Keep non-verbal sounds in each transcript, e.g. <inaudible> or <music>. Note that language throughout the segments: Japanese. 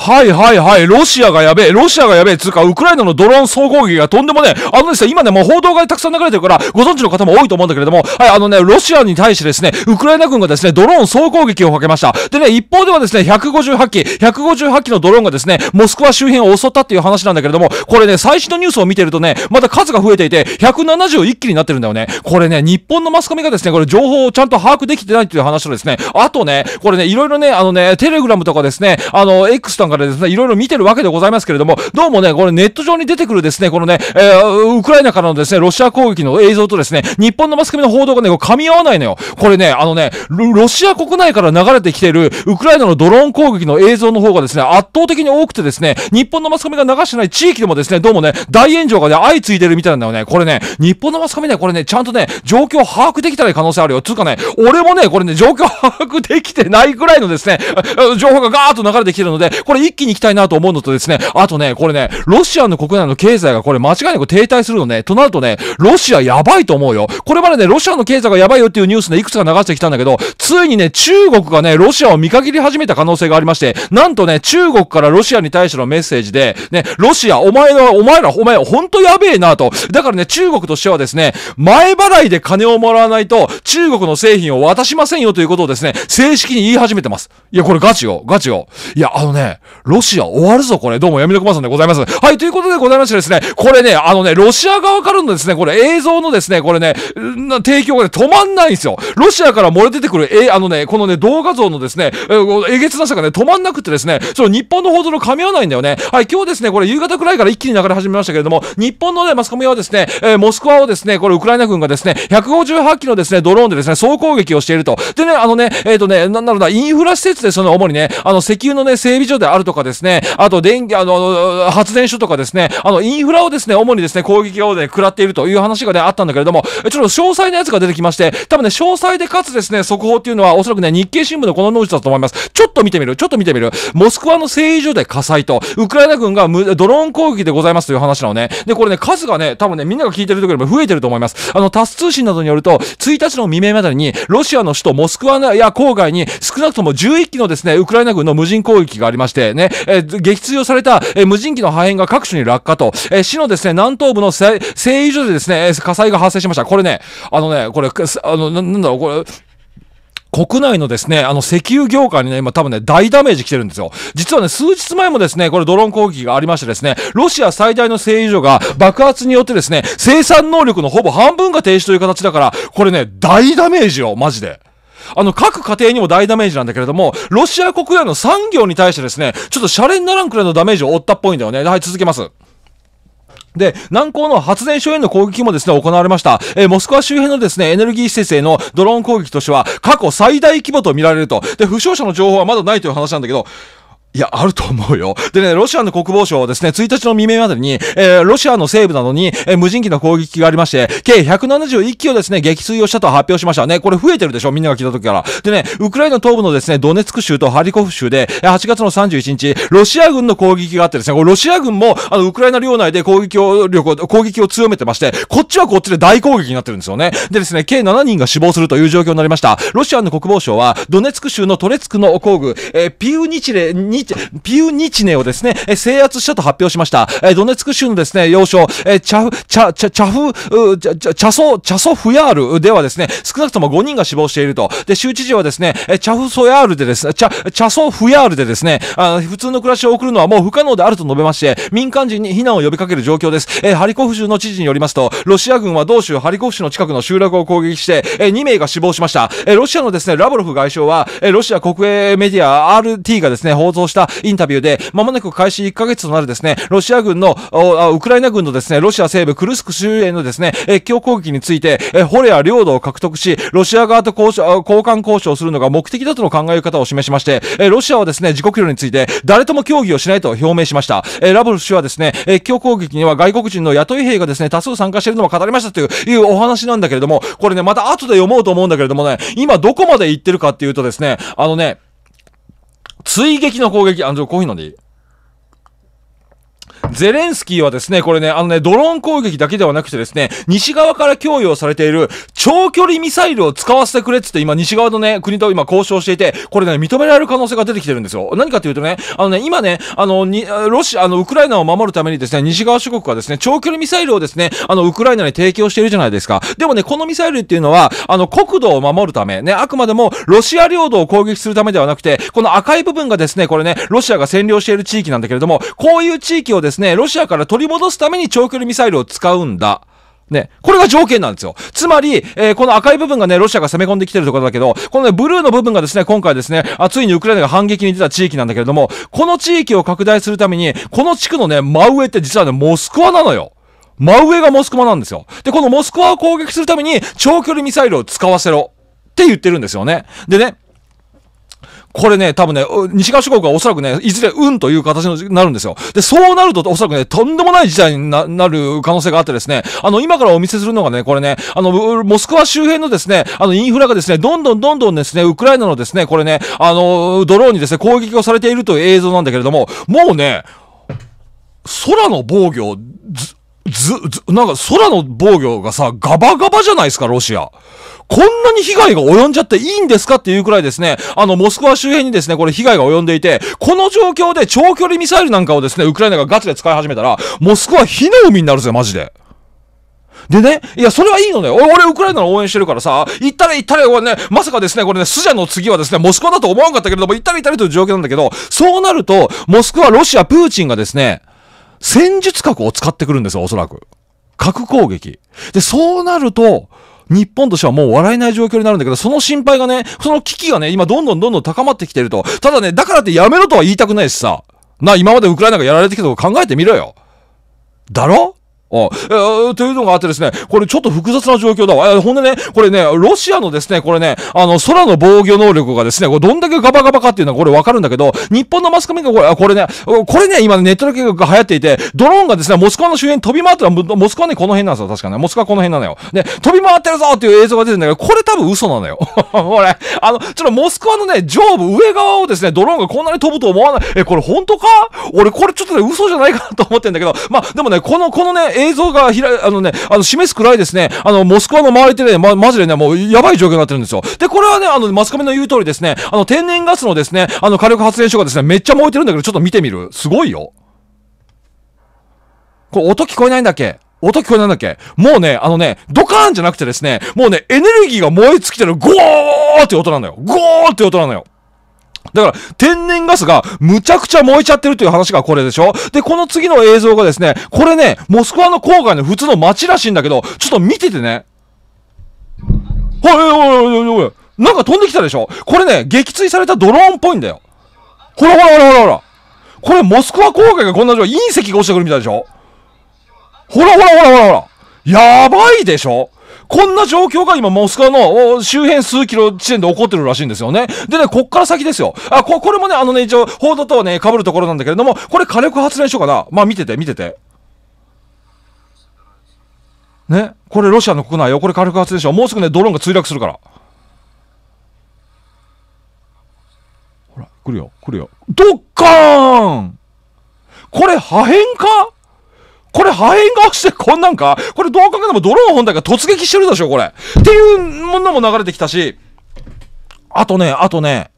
はいはいはい。ロシアがやべえ。ロシアがやべえ。つうか、ウクライナのドローン総攻撃がとんでもねえ。あのですね、今ね、もう報道がたくさん流れてるから、ご存知の方も多いと思うんだけれども、はい、あのね、ロシアに対してですね、ウクライナ軍がですね、ドローン総攻撃をかけました。でね、一方ではですね、158機、158機のドローンがですね、モスクワ周辺を襲ったっていう話なんだけれども、これね、最新のニュースを見てるとね、また数が増えていて、171機になってるんだよね。これね、日本のマスコミがですね、これ情報をちゃんと把握できてないっていう話とですね、あとね、これね、いろいろね、あのね、テレグラムとかですね、あの、X とかからですね、いろいろ見てるわけでございますけれども、どうもね、これネット上に出てくるですね、このね、えー、ウクライナからのですね、ロシア攻撃の映像とですね、日本のマスコミの報道がね、噛み合わないのよ。これね、あのね、ロシア国内から流れてきてる、ウクライナのドローン攻撃の映像の方がですね、圧倒的に多くてですね、日本のマスコミが流してない地域でもですね、どうもね、大炎上がね、相次いでるみたいなんだよね。これね、日本のマスコミね、これね、ちゃんとね、状況把握できたら可能性あるよ。つうかね、俺もね、これね、状況把握できてないぐらいのですね、情報がガーッと流れてきてるので、これ一気に行きたいなと思うのとですね、あとね、これね、ロシアの国内の経済がこれ間違いなく停滞するのね。となるとね、ロシアやばいと思うよ。これまでね、ロシアの経済がやばいよっていうニュースね、いくつか流してきたんだけど、ついにね、中国がね、ロシアを見限り始めた可能性がありまして、なんとね、中国からロシアに対してのメッセージで、ね、ロシア、お前の、お前ら、お前、ほんとやべえなと。だからね、中国としてはですね、前払いで金をもらわないと、中国の製品を渡しませんよということをですね、正式に言い始めてます。いや、これガチよ、ガチよ。いや、あのね、ロシア終わるぞ、これ。どうも、闇の熊さんでございます。はい、ということでございましてですね、これね、あのね、ロシア側からのですね、これ映像のですね、これね、提供が、ね、止まんないんですよ。ロシアから漏れ出てくる、え、あのね、このね、動画像のですね、えげつなさがね、止まんなくてですね、その日本の報道の噛み合わないんだよね。はい、今日ですね、これ夕方くらいから一気に流れ始めましたけれども、日本のね、マスコミはですね、えー、モスクワをですね、これウクライナ軍がですね、158機のですね、ドローンでですね、総攻撃をしていると。でね、あのね、えっ、ー、とね、なんだろうな、インフラ施設でその主にね、あの石油のね、整備所であるるとかですね、あと電気、あの、発電所とかですね、あの、インフラをですね、主にですね、攻撃をね、食らっているという話がね、あったんだけれども、ちょっと詳細なやつが出てきまして、多分ね、詳細でかつですね、速報っていうのは、おそらくね、日経新聞のこのノ地だと思います。ちょっと見てみる、ちょっと見てみる。モスクワの製油所で火災と、ウクライナ軍がドローン攻撃でございますという話なのね。で、これね、数がね、多分ね、みんなが聞いてるきよりも増えてると思います。あの、タス通信などによると、1日の未明までに、ロシアの首都モスクワや郊外に少なくとも11機のですね、ウクライナ軍の無人攻撃がありまして、ね、えー、撃墜をされた、えー、無人機の破片が各所に落下と、えー、市のですね、南東部の製油所でですね、火災が発生しました。これね、あのね、これ、あの、ななんだろう、これ、国内のですね、あの石油業界にね、今多分ね、大ダメージ来てるんですよ。実はね、数日前もですね、これドローン攻撃がありましてですね、ロシア最大の製油所が爆発によってですね、生産能力のほぼ半分が停止という形だから、これね、大ダメージよ、マジで。あの、各家庭にも大ダメージなんだけれども、ロシア国内の産業に対してですね、ちょっとシャレにならんくらいのダメージを負ったっぽいんだよね。はい、続けます。で、南港の発電所への攻撃もですね、行われました。えー、モスクワ周辺のですね、エネルギー施設へのドローン攻撃としては、過去最大規模と見られると。で、負傷者の情報はまだないという話なんだけど、いや、あると思うよ。でね、ロシアの国防省はですね、1日の未明までに、えー、ロシアの西部などに、えー、無人機の攻撃がありまして、計171機をですね、撃墜をしたと発表しましたね。これ増えてるでしょみんなが聞いた時から。でね、ウクライナ東部のですね、ドネツク州とハリコフ州で、8月の31日、ロシア軍の攻撃があってですね、これロシア軍も、あの、ウクライナ領内で攻撃を、力を、攻撃を強めてまして、こっちはこっちで大攻撃になってるんですよね。でですね、計7人が死亡するという状況になりました。ロシアの国防省は、ドネツク州のトレツクの工具、えー、ピウニチレ、ニューニチネをですね、え制圧したと発表しました。えドネツク州のですね、要衝、えチャフ、チャ、チャ、チャフ、チャ、チャソ、チャソフヤールではですね、少なくとも5人が死亡していると。で、州知事はですね、チャフソヤールでですね、チャ、チャソフヤールでですね、あ普通の暮らしを送るのはもう不可能であると述べまして、民間人に避難を呼びかける状況です。えハリコフ州の知事によりますと、ロシア軍は同州ハリコフ市の近くの集落を攻撃して、え2名が死亡しました。えロシアのですね、ラブロフ外相は、えロシア国営メディア RT がですね、放送したインタビューで、まもなく開始1ヶ月となるですね、ロシア軍の、ウクライナ軍のですね、ロシア西部クルスク州へのですね、越境攻撃について、え捕虜や領土を獲得し、ロシア側と交渉、交換交渉するのが目的だとの考え方を示しまして、えロシアはですね、自国領について、誰とも協議をしないと表明しました。えラブル氏はですね、越境攻撃には外国人の雇い兵がですね、多数参加しているのも語りましたという、いうお話なんだけれども、これね、また後で読もうと思うんだけれどもね、今どこまで行ってるかっていうとですね、あのね、追撃の攻撃。あ、じゃあコーヒー飲んでいいゼレンスキーはですね、これね、あのね、ドローン攻撃だけではなくてですね、西側から供与されている長距離ミサイルを使わせてくれっつって今西側のね、国と今交渉していて、これね、認められる可能性が出てきてるんですよ。何かというとね、あのね、今ね、あの、に、ロシア、あの、ウクライナを守るためにですね、西側諸国はですね、長距離ミサイルをですね、あの、ウクライナに提供しているじゃないですか。でもね、このミサイルっていうのは、あの、国土を守るため、ね、あくまでもロシア領土を攻撃するためではなくて、この赤い部分がですね、これね、ロシアが占領している地域なんだけれども、こういう地域をですねですね、ロシアから取り戻すために長距離ミサイルを使うんだ。ね、これが条件なんですよ。つまり、えー、この赤い部分がね、ロシアが攻め込んできてるところだけど、このね、ブルーの部分がですね、今回ですね、あついにウクライナが反撃に出た地域なんだけれども、この地域を拡大するために、この地区のね、真上って実はね、モスクワなのよ。真上がモスクワなんですよ。で、このモスクワを攻撃するために、長距離ミサイルを使わせろ。って言ってるんですよね。でね、これね、多分ね、西側諸国はおそらくね、いずれ運という形になるんですよ。で、そうなると、おそらくね、とんでもない事態になる可能性があってですね、あの、今からお見せするのがね、これね、あの、モスクワ周辺のですね、あの、インフラがですね、どんどんどんどんですね、ウクライナのですね、これね、あの、ドローンにですね、攻撃をされているという映像なんだけれども、もうね、空の防御、ず、ず、なんか空の防御がさ、ガバガバじゃないですか、ロシア。こんなに被害が及んじゃっていいんですかっていうくらいですね、あの、モスクワ周辺にですね、これ被害が及んでいて、この状況で長距離ミサイルなんかをですね、ウクライナがガチで使い始めたら、モスクワ火の海になるぜ、マジで。でね、いや、それはいいのね。俺、俺、ウクライナの応援してるからさ、行ったら行ったら、これね、まさかですね、これね、スジャの次はですね、モスクワだと思わんかったけれども、行ったら行ったらという状況なんだけど、そうなると、モスクワ、ロシア、プーチンがですね、戦術核を使ってくるんですよ、おそらく。核攻撃。で、そうなると、日本としてはもう笑えない状況になるんだけど、その心配がね、その危機がね、今どんどんどんどん高まってきてると。ただね、だからってやめろとは言いたくないしさ。な、今までウクライナがやられてきたこと考えてみろよ。だろうん。えー、というのがあってですね、これちょっと複雑な状況だわ。えー、ほんでね、これね、ロシアのですね、これね、あの、空の防御能力がですね、これどんだけガバガバかっていうのはこれわかるんだけど、日本のマスコミがこれ、これね、これね、今ネットの計画が流行っていて、ドローンがですね、モスクワの周辺飛び回ってるモスクワね、この辺なんですよ、確かね。モスクワこの辺なのよ。で、飛び回ってるぞっていう映像が出てんだけど、これ多分嘘なのよ。こ <laughs> れ、あの、ちょっとモスクワのね、上部、上側をですね、ドローンがこんなに飛ぶと思わない。え、これ本当か俺これちょっとね、嘘じゃないかなと思ってんだけど、まあ、でもね、この、このね、映像がひら、あのね、あの、示すくらいですね、あの、モスクワの周りってね、ま、マジでね、もう、やばい状況になってるんですよ。で、これはね、あの、マスコミの言う通りですね、あの、天然ガスのですね、あの、火力発電所がですね、めっちゃ燃えてるんだけど、ちょっと見てみる。すごいよ。これ、音聞こえないんだっけ音聞こえないんだっけもうね、あのね、ドカーンじゃなくてですね、もうね、エネルギーが燃え尽きてる、ゴーって音なんだよ。ゴーって音なんだよ。だから、天然ガスがむちゃくちゃ燃えちゃってるという話がこれでしょで、この次の映像がですね、これね、モスクワの郊外の普通の街らしいんだけど、ちょっと見ててね。おいおいおいおいおい、なんか飛んできたでしょこれね、撃墜されたドローンっぽいんだよ。ほらほらほらほらほら。これ、モスクワ郊外がこんな状態、隕石が落ちてくるみたいでしょほらほらほらほらほら。やばいでしょこんな状況が今、モスクワの周辺数キロ地点で起こってるらしいんですよね。でね、こっから先ですよ。あ、こ、これもね、あのね、一応、報道とはね、被るところなんだけれども、これ火力発電所かなまあ、見てて、見てて。ね。これロシアの国内よ。これ火力発電所。もうすぐね、ドローンが墜落するから。ほら、来るよ、来るよ。ドッカーンこれ破片かこれ破片が落ちてこんなんかこれどう考えてもドローン本体が突撃してるでしょ、これ。っていうものも流れてきたし、あとね、あとね、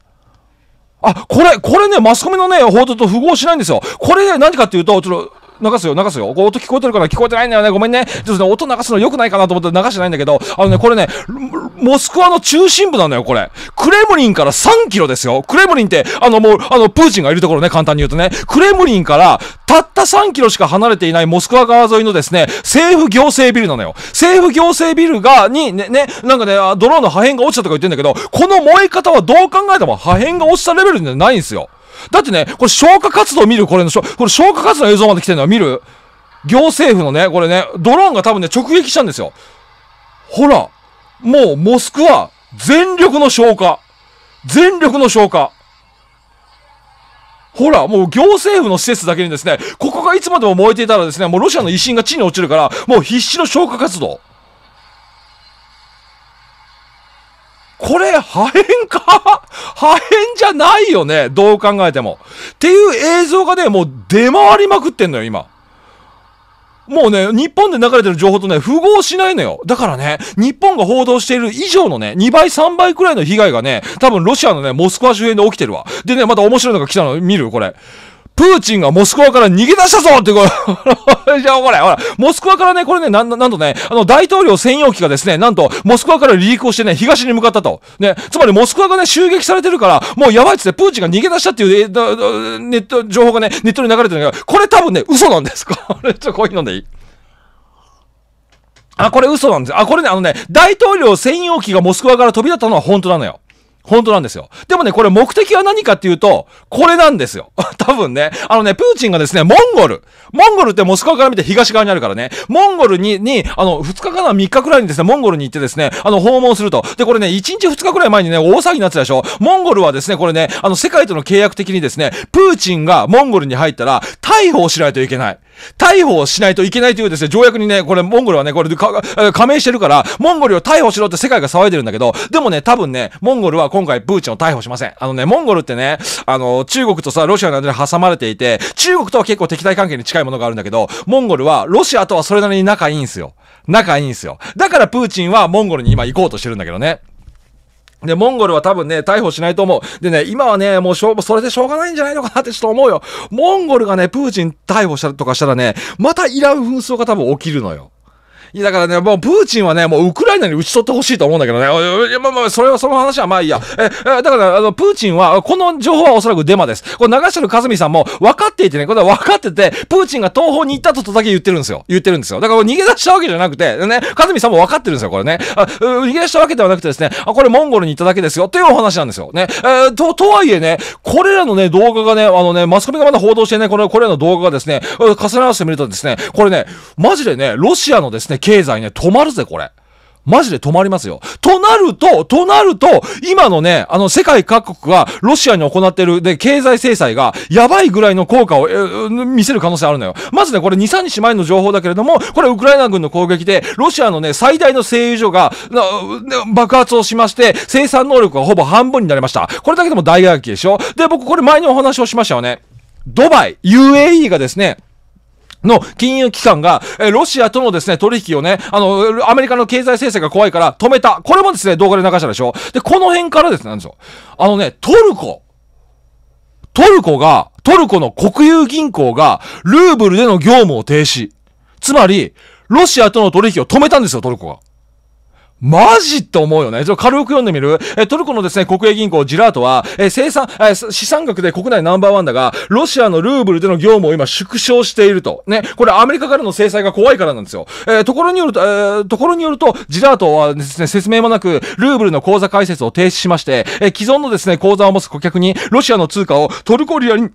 あ、これ、これね、マスコミのね、報道と符合しないんですよ。これね、何かっていうと、ちょっと、流すよ、流すよ。音聞こえてるから聞こえてないんだよね。ごめんね。ちょっとね、音流すの良くないかなと思って流してないんだけど、あのね、これね、モスクワの中心部なのよ、これ。クレムリンから3キロですよ。クレムリンって、あのもう、あの、プーチンがいるところね、簡単に言うとね。クレムリンから、たった3キロしか離れていないモスクワ川沿いのですね、政府行政ビルなのよ。政府行政ビルが、に、ね、ね、なんかね、ドローンの破片が落ちたとか言ってんだけど、この燃え方はどう考えても破片が落ちたレベルじゃないんですよ。だってね、これ消火活動見るこれの、これ消火活動の映像まで来てるのは見る行政府のね、これね、ドローンが多分ね、直撃したんですよ。ほら、もうモスクワ、全力の消火。全力の消火。ほら、もう行政府の施設だけにですね、ここがいつまでも燃えていたらですね、もうロシアの威信が地に落ちるから、もう必死の消火活動。これ、破片か <laughs> 破片じゃないよね。どう考えても。っていう映像がね、もう出回りまくってんのよ、今。もうね、日本で流れてる情報とね、符合しないのよ。だからね、日本が報道している以上のね、2倍、3倍くらいの被害がね、多分ロシアのね、モスクワ周辺で起きてるわ。でね、また面白いのが来たの、見るこれ。プーチンがモスクワから逃げ出したぞってこれ、じゃあほら、ほら、モスクワからね、これね、なん、なんとね、あの、大統領専用機がですね、なんと、モスクワから離陸をしてね、東に向かったと。ね、つまりモスクワがね、襲撃されてるから、もうやばいっつって、プーチンが逃げ出したっていう、えー、ネット、情報がね、ネットに流れてるんだけど、これ多分ね、嘘なんです。<laughs> これ、ちょ、こういうのでいいあ、これ嘘なんです。あ、これね、あのね、大統領専用機がモスクワから飛び立ったのは本当なのよ。本当なんですよ。でもね、これ目的は何かっていうと、これなんですよ。<laughs> 多分ね、あのね、プーチンがですね、モンゴル。モンゴルってモスクワから見て東側にあるからね、モンゴルに、に、あの、2日かな、3日くらいにですね、モンゴルに行ってですね、あの、訪問すると。で、これね、1日2日くらい前にね、大騒ぎになってたでしょ。モンゴルはですね、これね、あの、世界との契約的にですね、プーチンがモンゴルに入ったら、逮捕をしないといけない。逮捕をしないといけないというですね、条約にね、これ、モンゴルはね、これで加盟してるから、モンゴルを逮捕しろって世界が騒いでるんだけど、でもね、多分ね、モンゴルは今回プーチンを逮捕しません。あのね、モンゴルってね、あの、中国とさ、ロシアの間に挟まれていて、中国とは結構敵対関係に近いものがあるんだけど、モンゴルはロシアとはそれなりに仲いいんすよ。仲いいんすよ。だからプーチンはモンゴルに今行こうとしてるんだけどね。で、モンゴルは多分ね、逮捕しないと思う。でね、今はね、もうしょう、それでしょうがないんじゃないのかなってちょっと思うよ。モンゴルがね、プーチン逮捕したとかしたらね、またイラン紛争が多分起きるのよ。いや、だからね、もうプーチンはね、もうウクライナに打ち取ってほしいと思うんだけどね。いや、まあまあ、それは、その話はまあいいや。え、だから、あの、プーチンは、この情報はおそらくデマです。これ、流してるかずみさんも分かっていてね、これは分かってて、プーチンが東方に行ったとだけ言ってるんですよ。言ってるんですよ。だから、逃げ出したわけじゃなくて、ね、かずみさんも分かってるんですよ、これね。あ逃げ出したわけではなくてですね、あ、これモンゴルに行っただけですよ、というお話なんですよ。ね。えー、と、とはいえね、これらのね、動画がね、あのね、マスコミがまだ報道してね、これ、これらの動画がですね、重ね合わせてみるとですね、これね、マジでね、ロシアのですね、経済ね、止まるぜ、これ。マジで止まりますよ。となると、となると、今のね、あの、世界各国がロシアに行ってる、で、経済制裁が、やばいぐらいの効果を、えー、見せる可能性あるのよ。まずね、これ2、3日前の情報だけれども、これウクライナ軍の攻撃で、ロシアのね、最大の製油所が、爆発をしまして、生産能力がほぼ半分になりました。これだけでも大打撃でしょで、僕これ前にお話をしましたよね。ドバイ、UAE がですね、の金融機関が、えロシアとのですね、取引をね、あの、アメリカの経済制裁が怖いから止めた。これもですね、動画で流したでしょで、この辺からですね、なんですよ。あのね、トルコ。トルコが、トルコの国有銀行が、ルーブルでの業務を停止。つまり、ロシアとの取引を止めたんですよ、トルコが。マジって思うよね。ちょっと軽く読んでみるえ、トルコのですね、国営銀行ジラートは、え、生産、え、資産額で国内ナンバーワンだが、ロシアのルーブルでの業務を今縮小していると。ね。これアメリカからの制裁が怖いからなんですよ。えー、ところによると、えー、ところによると、ジラートはですね、説明もなく、ルーブルの口座開設を停止しまして、え、既存のですね、口座を持つ顧客に、ロシアの通貨をトルコリアに、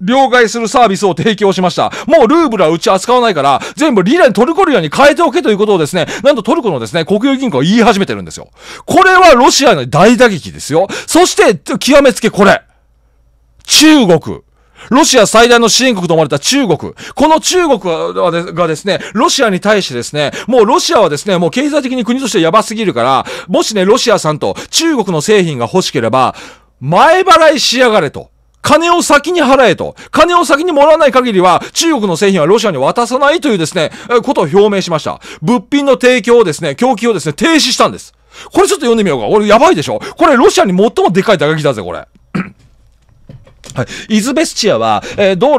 両替するサービスを提供しました。もうルーブルはうち扱わないから、全部リラにトルコリアに変えておけということをですね、なんとトルコのですね、国有銀行は言い始めてるんですよ。これはロシアの大打撃ですよ。そして、極めつけこれ。中国。ロシア最大の支援国と思われた中国。この中国がですね、ロシアに対してですね、もうロシアはですね、もう経済的に国としてやばすぎるから、もしね、ロシアさんと中国の製品が欲しければ、前払いしやがれと。金を先に払えと。金を先にもらわない限りは、中国の製品はロシアに渡さないというですね、ことを表明しました。物品の提供をですね、供給をですね、停止したんです。これちょっと読んでみようか。俺やばいでしょこれロシアに最もでかい打撃だぜ、これ。はい、イズベスチアは、えー、道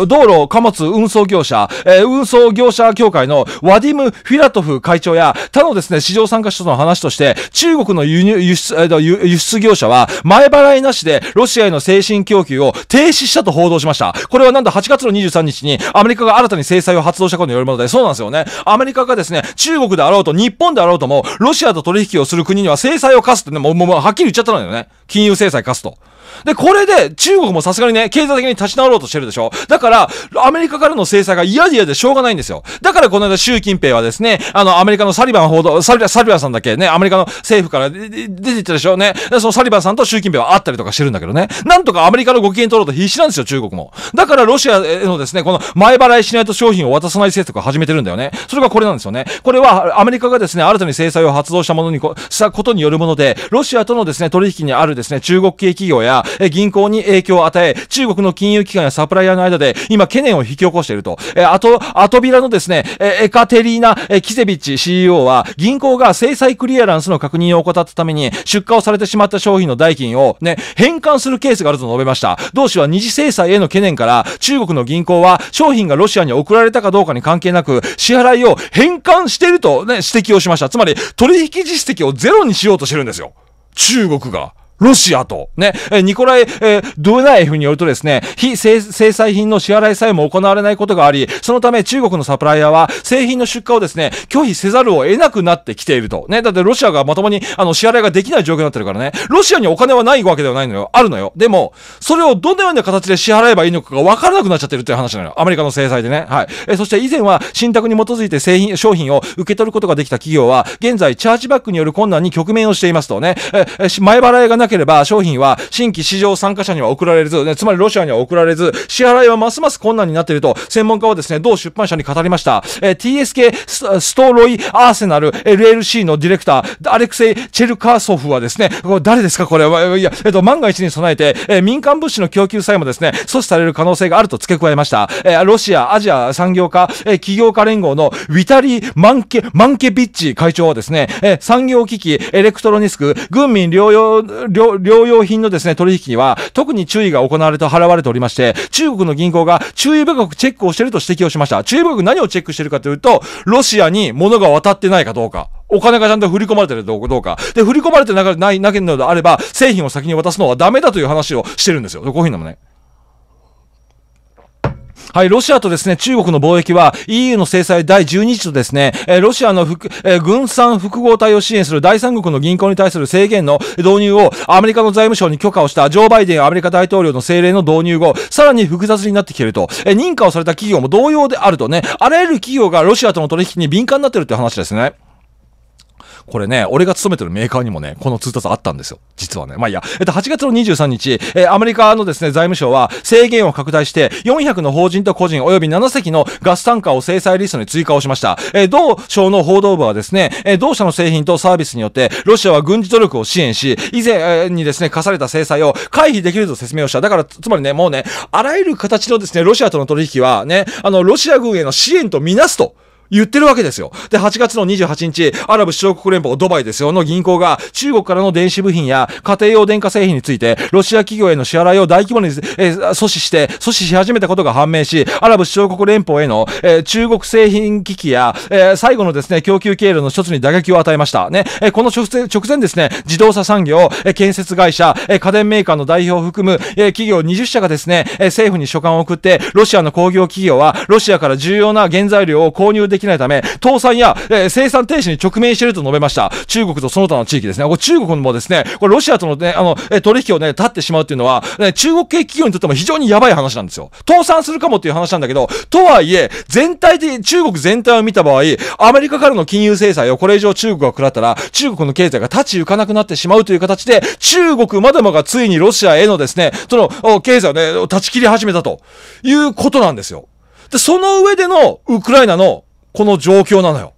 路、道路貨物運送業者、えー、運送業者協会のワディム・フィラトフ会長や、他のですね、市場参加者との話として、中国の輸入、輸出、えー、輸出業者は、前払いなしでロシアへの精神供給を停止したと報道しました。これはなんと8月の23日に、アメリカが新たに制裁を発動したことによるもので、そうなんですよね。アメリカがですね、中国であろうと、日本であろうとも、ロシアと取引をする国には制裁を課すってね、もう、もう、はっきり言っちゃったのよね。金融制裁課すと。で、これで中国もさすがにね、経済的に立ち直ろうとしてるでしょだから、アメリカからの制裁が嫌で嫌でしょうがないんですよ。だからこの間、習近平はですね、あの、アメリカのサリバン報道、サリサリバンさんだけね、アメリカの政府から出てったでしょうね。で、そのサリバンさんと習近平は会ったりとかしてるんだけどね。なんとかアメリカのご機嫌取ろうと必死なんですよ、中国も。だからロシアへのですね、この前払いしないと商品を渡さない政策を始めてるんだよね。それがこれなんですよね。これは、アメリカがですね、新たに制裁を発動したものにこ、したことによるもので、ロシアとのですね、取引にあるですね、中国系企業や、や銀行に影響を与え、中国の金融機関やサプライヤーの間で今懸念を引き起こしていると。えあと、アトビラのですね、えエカテリーナ・えキゼビッチ CEO は銀行が制裁クリアランスの確認を怠ったために出荷をされてしまった商品の代金をね、返還するケースがあると述べました。同氏は二次制裁への懸念から中国の銀行は商品がロシアに送られたかどうかに関係なく支払いを返還しているとね、指摘をしました。つまり取引実績をゼロにしようとしてるんですよ。中国が。ロシアと、ね、え、ニコライ、えー、ドゥナエフによるとですね、非制裁品の支払いさえも行われないことがあり、そのため中国のサプライヤーは製品の出荷をですね、拒否せざるを得なくなってきていると。ね、だってロシアがまともに、あの、支払いができない状況になってるからね、ロシアにお金はないわけではないのよ。あるのよ。でも、それをどのような形で支払えばいいのかがわからなくなっちゃってるっていう話なのよ。アメリカの制裁でね。はい。えそして以前は、信託に基づいて製品、商品を受け取ることができた企業は、現在、チャージバックによる困難に局面をしていますとね、え前払いがななければ商品は新規市場参加者には送られず、ね、つまりロシアには送られず、支払いはますます困難になっていると、専門家はですね、同出版社に語りました。えー、TSK ストロイ・アーセナル LLC のディレクター、アレクセイ・チェルカーソフはですね、これ誰ですかこれは、いや、えっ、と、万が一に備えて、えー、民間物資の供給さえもですね、阻止される可能性があると付け加えました。えー、ロシア、アジア産業化、えー、企業家連合のウィタリー・マンケ、マンケビッチ会長はですね、えー、産業機器、エレクトロニスク、軍民療養、療養品のですね、取引には、特に注意が行われて、払われておりまして、中国の銀行が注意深くチェックをしていると指摘をしました。注意深く何をチェックしているかというと、ロシアに物が渡ってないかどうか。お金がちゃんと振り込まれてるどうか。で、振り込まれてなない、なけるのであれば、製品を先に渡すのはダメだという話をしてるんですよ。こういうのもね。はい、ロシアとですね、中国の貿易は EU の制裁第12次とですね、えロシアのえ軍産複合体を支援する第三国の銀行に対する制限の導入をアメリカの財務省に許可をしたジョー・バイデンアメリカ大統領の政令の導入後、さらに複雑になってきていると、え認可をされた企業も同様であるとね、あらゆる企業がロシアとの取引に敏感になってるって話ですね。これね、俺が勤めてるメーカーにもね、この通達あったんですよ。実はね。まあいいや。えっと、8月の23日、えー、アメリカのですね、財務省は制限を拡大して、400の法人と個人及び7隻のガス単価を制裁リストに追加をしました。えー、同省の報道部はですね、えー、同社の製品とサービスによって、ロシアは軍事努力を支援し、以前にですね、課された制裁を回避できると説明をした。だから、つまりね、もうね、あらゆる形のですね、ロシアとの取引はね、あの、ロシア軍への支援とみなすと。言ってるわけですよ。で、8月の28日、アラブ首長国連邦ドバイですよ、の銀行が中国からの電子部品や家庭用電化製品について、ロシア企業への支払いを大規模に、えー、阻止して、阻止し始めたことが判明し、アラブ首長国連邦への、えー、中国製品危機や、えー、最後のですね、供給経路の一つに打撃を与えました。ね、えこの直前直前ですね、自動車産業、え建設会社、え家電メーカーの代表を含む、え企業20社がですね、え政府に書簡を送って、ロシアの工業企業は、ロシアから重要な原材料を購入できできないため、倒産や、えー、生産停止に直面していると述べました。中国とその他の地域ですね。これ中国もですね、これロシアとのね、あの、えー、取引をね、立ってしまうっていうのは、ね、中国系企業にとっても非常にやばい話なんですよ。倒産するかもっていう話なんだけど、とはいえ、全体的、中国全体を見た場合、アメリカからの金融制裁をこれ以上中国が食らったら、中国の経済が立ち行かなくなってしまうという形で、中国までもがついにロシアへのですね、その、経済をね、断ち切り始めたということなんですよ。で、その上でのウクライナのこの状況なのよ。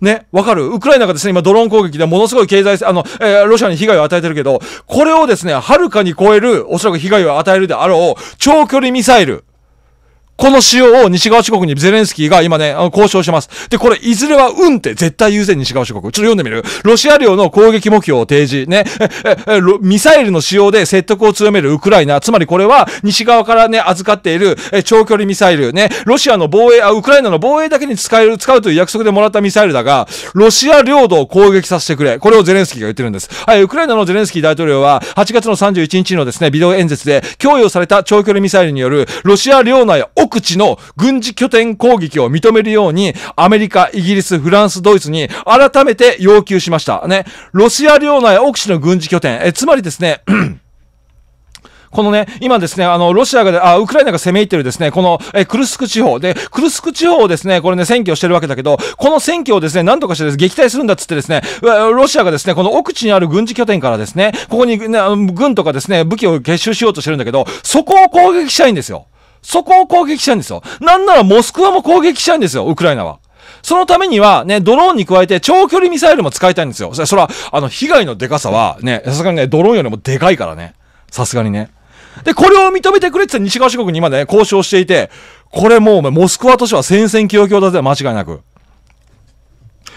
ね、わかるウクライナがですね、今ドローン攻撃でものすごい経済、あの、えー、ロシアに被害を与えてるけど、これをですね、はるかに超える、おそらく被害を与えるであろう、長距離ミサイル。この使用を西側諸国にゼレンスキーが今ね、交渉します。で、これ、いずれは運って絶対優先西側諸国。ちょっと読んでみるロシア領の攻撃目標を提示。ね。え、え、ミサイルの使用で説得を強めるウクライナ。つまりこれは、西側からね、預かっている、え、長距離ミサイル。ね。ロシアの防衛、あ、ウクライナの防衛だけに使える、使うという約束でもらったミサイルだが、ロシア領土を攻撃させてくれ。これをゼレンスキーが言ってるんです。はい、ウクライナのゼレンスキー大統領は、8月の31日のですね、ビデオ演説で、供与された長距離ミサイルによる、ロシア領内奥地の軍事拠点攻撃を認めるように、アメリカ、イギリス、フランス、ドイツに改めて要求しました。ね。ロシア領内奥地の軍事拠点、えつまりですね、<clears throat> このね、今ですね、あの、ロシアが、あ、ウクライナが攻め入ってるですね、この、え、クルスク地方で、クルスク地方をですね、これね、占拠してるわけだけど、この占拠をですね、なんとかしてです撃退するんだっつってですね、ロシアがですね、この奥地にある軍事拠点からですね、ここに、ね、軍とかですね、武器を結集しようとしてるんだけど、そこを攻撃したいんですよ。そこを攻撃しちゃうんですよ。なんならモスクワも攻撃しちゃうんですよ、ウクライナは。そのためには、ね、ドローンに加えて長距離ミサイルも使いたいんですよ。それは、あの、被害のでかさは、ね、さすがにね、ドローンよりもでかいからね。さすがにね。で、これを認めてくれって西側諸国に今ね、交渉していて、これもう、モスクワとしては戦々恐々だぜ、間違いなく。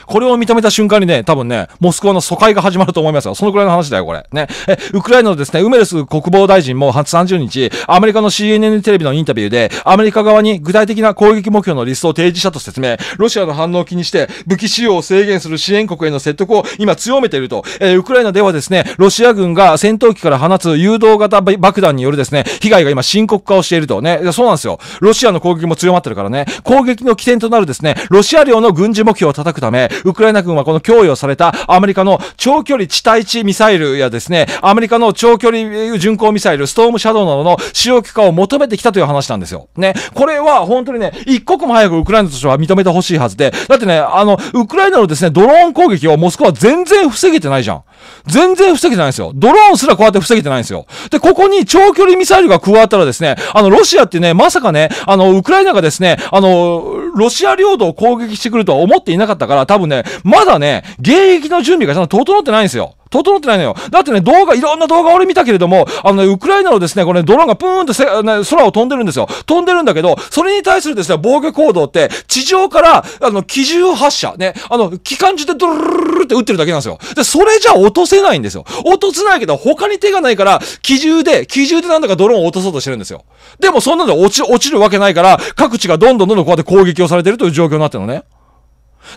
これを認めた瞬間にね、多分ね、モスクワの疎開が始まると思いますよ。そのくらいの話だよ、これ。ね。え、ウクライナのですね、ウメルス国防大臣も30日、アメリカの CNN テレビのインタビューで、アメリカ側に具体的な攻撃目標のリストを提示したと説明、ロシアの反応を気にして、武器使用を制限する支援国への説得を今強めていると、えー、ウクライナではですね、ロシア軍が戦闘機から放つ誘導型爆弾によるですね、被害が今深刻化をしているとね、そうなんですよ。ロシアの攻撃も強まってるからね、攻撃の起点となるですね、ロシア領の軍事目標を叩くため、ウクライナ軍はこの供与されたアメリカの長距離地対地ミサイルやですね、アメリカの長距離巡航ミサイル、ストームシャドウなどの使用許可を求めてきたという話なんですよ。ね。これは本当にね、一刻も早くウクライナとしては認めてほしいはずで、だってね、あの、ウクライナのですね、ドローン攻撃をモスクワ全然防げてないじゃん。全然防げてないんですよ。ドローンすらこうやって防げてないんですよ。で、ここに長距離ミサイルが加わったらですね、あの、ロシアってね、まさかね、あの、ウクライナがですね、あの、ロシア領土を攻撃してくるとは思っていなかったから、多分ね、まだね、現役の準備がちゃんと整ってないんですよ。整ってないのよ。だってね、動画、いろんな動画俺見たけれども、あのね、ウクライナのですね、これ、ね、ドローンがプーンとせ、ね、空を飛んでるんですよ。飛んでるんだけど、それに対するですね、防御行動って、地上から、あの、機銃発射、ね、あの、機関銃でドルルルルって撃ってるだけなんですよ。で、それじゃ落とせないんですよ。落とせないけど、他に手がないから、機銃で、機銃でなんだかドローンを落とそうとしてるんですよ。でも、そんなの落ち、落ちるわけないから、各地がどんどんどんどんこうやって攻撃をされてるという状況になってるのね。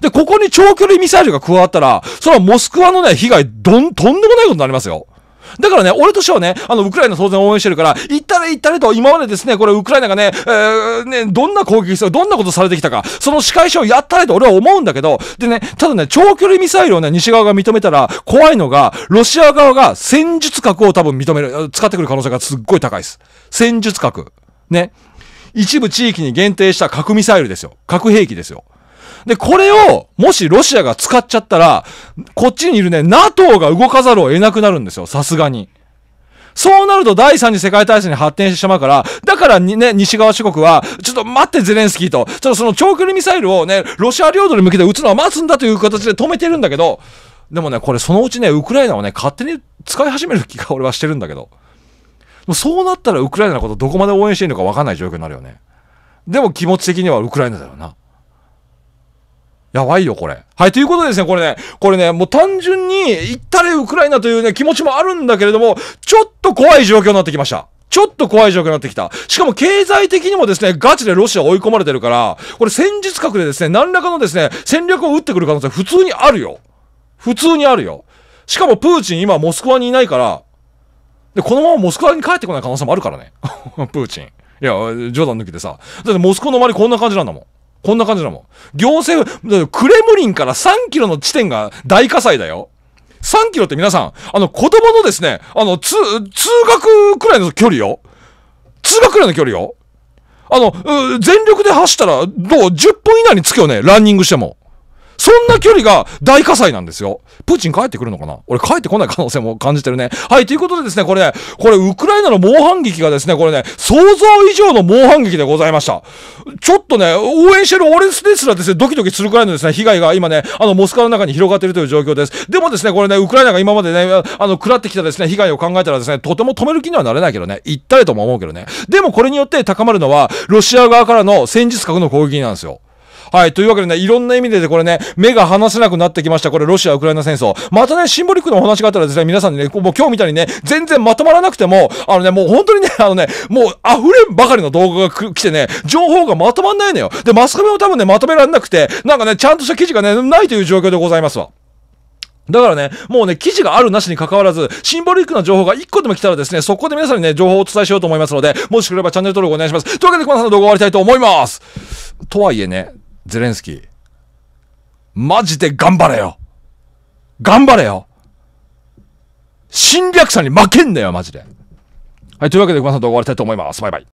で、ここに長距離ミサイルが加わったら、それはモスクワのね、被害、どん、とんでもないことになりますよ。だからね、俺としてはね、あの、ウクライナ当然応援してるから、行ったら行ったらと、今までですね、これウクライナがね、えー、ね、どんな攻撃する、どんなことされてきたか、その仕返しをやったらと俺は思うんだけど、でね、ただね、長距離ミサイルをね、西側が認めたら、怖いのが、ロシア側が戦術核を多分認める、使ってくる可能性がすっごい高いです。戦術核。ね。一部地域に限定した核ミサイルですよ。核兵器ですよ。で、これを、もしロシアが使っちゃったら、こっちにいるね、NATO が動かざるを得なくなるんですよ、さすがに。そうなると第三次世界大戦に発展してしまうから、だからね、西側諸国は、ちょっと待ってゼレンスキーと、ちょっとその長距離ミサイルをね、ロシア領土に向けて撃つのは待つんだという形で止めてるんだけど、でもね、これそのうちね、ウクライナをね、勝手に使い始める気が俺はしてるんだけど。もうそうなったらウクライナのことどこまで応援していいのか分かんない状況になるよね。でも気持ち的にはウクライナだよな。やばいよ、これ。はい、ということでですね、これね、これね、もう単純に、行ったれウクライナというね、気持ちもあるんだけれども、ちょっと怖い状況になってきました。ちょっと怖い状況になってきた。しかも経済的にもですね、ガチでロシア追い込まれてるから、これ戦術核でですね、何らかのですね、戦略を打ってくる可能性普通にあるよ。普通にあるよ。しかもプーチン今モスクワにいないから、で、このままモスクワに帰ってこない可能性もあるからね。<laughs> プーチン。いや、冗談抜きでさ。だってモスクワの周りこんな感じなんだもん。こんな感じだもん。行政、クレムリンから3キロの地点が大火災だよ。3キロって皆さん、あの子供のですね、あの、通、通学くらいの距離よ。通学くらいの距離よ。あの、全力で走ったら、どう ?10 分以内に着くよね。ランニングしても。そんな距離が大火災なんですよ。プーチン帰ってくるのかな俺帰ってこない可能性も感じてるね。はい、ということでですね、これね、これウクライナの猛反撃がですね、これね、想像以上の猛反撃でございました。ちょっとね、応援してる俺ですらですね、ドキドキするくらいのですね、被害が今ね、あの、モスクワの中に広がっているという状況です。でもですね、これね、ウクライナが今までね、あの、食らってきたですね、被害を考えたらですね、とても止める気にはなれないけどね、たりとも思うけどね。でもこれによって高まるのは、ロシア側からの戦術核の攻撃なんですよ。はい。というわけでね、いろんな意味ででこれね、目が離せなくなってきました。これ、ロシア、ウクライナ戦争。またね、シンボリックのお話があったらですね、皆さんにね、もう今日みたいにね、全然まとまらなくても、あのね、もう本当にね、あのね、もう溢れんばかりの動画が来てね、情報がまとまんないのよ。で、マスコミも多分ね、まとめられなくて、なんかね、ちゃんとした記事がね、ないという状況でございますわ。だからね、もうね、記事があるなしに関わらず、シンボリックな情報が1個でも来たらですね、そこで皆さんにね、情報をお伝えしようと思いますので、もしくればチャンネル登録お願いします。というわけで、このの動画終わりたいと思います。とはいえね、ゼレンスキー。マジで頑張れよ頑張れよ侵略者に負けんなよ、マジで。はい、というわけで、ごさ動と終わりたいと思います。バイバイ。